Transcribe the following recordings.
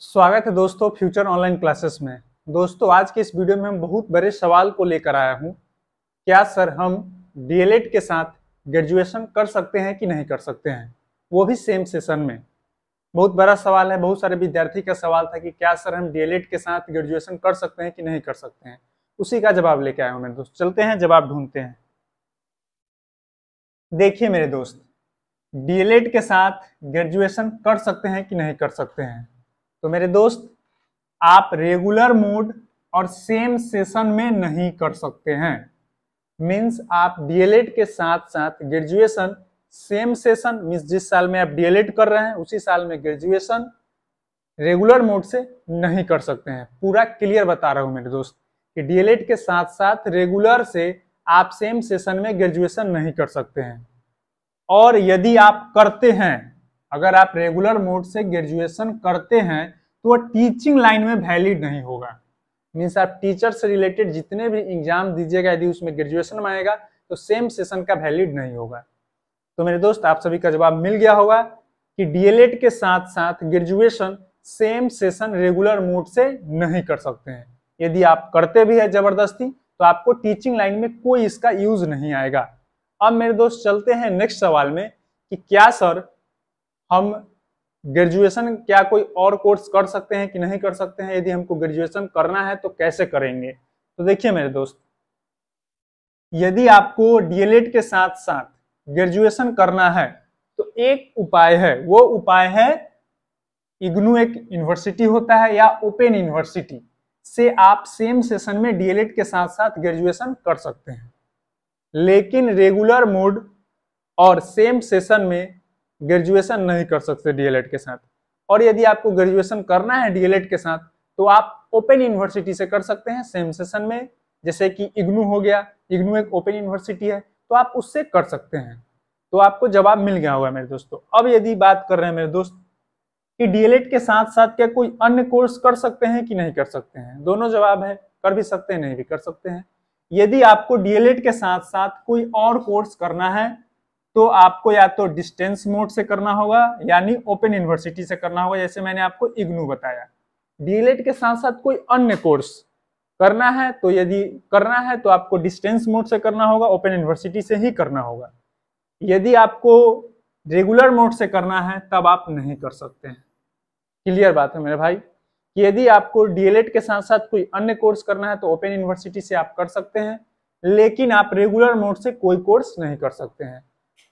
स्वागत है दोस्तों फ्यूचर ऑनलाइन क्लासेस में दोस्तों आज के इस वीडियो में हम बहुत बड़े सवाल को लेकर आया हूं क्या सर हम डीएलएड के साथ ग्रेजुएशन कर सकते हैं कि नहीं कर सकते हैं वो भी सेम सेशन में बहुत बड़ा सवाल है बहुत सारे विद्यार्थी का सवाल था कि क्या सर हम डीएलएड के साथ ग्रेजुएशन कर सकते हैं कि नहीं कर सकते हैं उसी का जवाब लेके आया हूं मेरे दोस्त चलते हैं जवाब ढूंढते हैं देखिए मेरे दोस्त डीएलएड के साथ ग्रेजुएशन कर सकते हैं कि नहीं कर सकते हैं तो मेरे दोस्त आप रेगुलर मोड और सेम सेशन में नहीं कर सकते हैं मीन्स आप डीएलएड के साथ साथ ग्रेजुएशन सेम सेशन मीन्स जिस साल में आप डीएलएड कर रहे हैं उसी साल में ग्रेजुएशन रेगुलर मोड से नहीं कर सकते हैं पूरा क्लियर बता रहा हूँ मेरे दोस्त कि डीएलएड के साथ साथ रेगुलर से आप सेम सेशन में ग्रेजुएशन नहीं कर सकते हैं और यदि आप करते हैं अगर आप रेगुलर मोड से ग्रेजुएशन करते हैं तो वह टीचिंग लाइन में वैलिड नहीं होगा मीन्स आप टीचर से रिलेटेड जितने भी एग्जाम दीजिएगा यदि उसमें ग्रेजुएशन में आएगा तो सेम सेशन का वैलिड नहीं होगा तो मेरे दोस्त आप सभी का जवाब मिल गया होगा कि डीएलएड के साथ साथ graduation same session regular mode से नहीं कर सकते हैं यदि आप करते भी हैं जबरदस्ती तो आपको टीचिंग लाइन में कोई इसका यूज नहीं आएगा अब मेरे दोस्त चलते हैं नेक्स्ट सवाल में कि क्या सर हम ग्रेजुएशन क्या कोई और कोर्स कर सकते हैं कि नहीं कर सकते हैं यदि हमको ग्रेजुएशन करना है तो कैसे करेंगे तो देखिए मेरे दोस्त यदि आपको डीएलएड के साथ साथ ग्रेजुएशन करना है तो एक उपाय है वो उपाय है इग्नू एक यूनिवर्सिटी होता है या ओपन यूनिवर्सिटी से आप सेम सेशन में डीएलएड के साथ साथ ग्रेजुएशन कर सकते हैं लेकिन रेगुलर मोड और सेम सेशन में ग्रेजुएशन नहीं कर सकते डीएलएड के साथ और यदि आपको ग्रेजुएशन करना है डीएलएड के साथ तो आप ओपन यूनिवर्सिटी से कर सकते हैं सेम सेशन में जैसे कि इग्नू हो गया इग्नू एक ओपन यूनिवर्सिटी है तो आप उससे कर सकते हैं तो आपको जवाब मिल गया होगा मेरे दोस्तों अब यदि बात कर रहे हैं मेरे दोस्त कि डीएलएड के साथ साथ क्या कोई अन्य कोर्स कर सकते हैं कि नहीं कर सकते हैं दोनों जवाब है कर भी सकते हैं नहीं भी कर सकते हैं यदि आपको डीएलएड के साथ साथ कोई और कोर्स करना है तो आपको या तो डिस्टेंस मोड से करना होगा यानी ओपन यूनिवर्सिटी से करना होगा जैसे मैंने आपको इग्नू बताया डीएलएड के साथ साथ कोई अन्य कोर्स करना है तो यदि करना है तो आपको डिस्टेंस मोड से करना होगा ओपन यूनिवर्सिटी से ही करना होगा यदि आपको रेगुलर मोड से करना है तब आप नहीं कर सकते हैं क्लियर बात है मेरे भाई कि यदि आपको डीएलएड के साथ साथ कोई अन्य कोर्स करना है तो ओपन यूनिवर्सिटी से आप कर सकते हैं लेकिन आप रेगुलर मोड से कोई कोर्स नहीं कर सकते हैं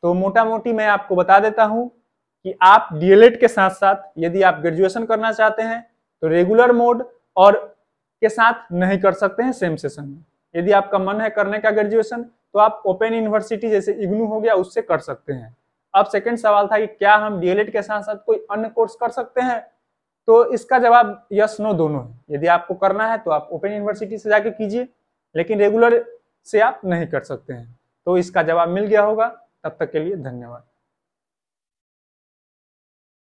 तो मोटा मोटी मैं आपको बता देता हूं कि आप डीएलएड के साथ साथ यदि आप ग्रेजुएशन करना चाहते हैं तो रेगुलर मोड और के साथ नहीं कर सकते हैं सेम सेशन में यदि आपका मन है करने का ग्रेजुएशन तो आप ओपन यूनिवर्सिटी जैसे इग्नू हो गया उससे कर सकते हैं अब सेकेंड सवाल था कि क्या हम डीएलएड के साथ साथ कोई अन्य कोर्स कर सकते हैं तो इसका जवाब यस नो दोनों है यदि आपको करना है तो आप ओपन यूनिवर्सिटी से जाके कीजिए लेकिन रेगुलर से आप नहीं कर सकते हैं तो इसका जवाब मिल गया होगा तब तक के लिए धन्यवाद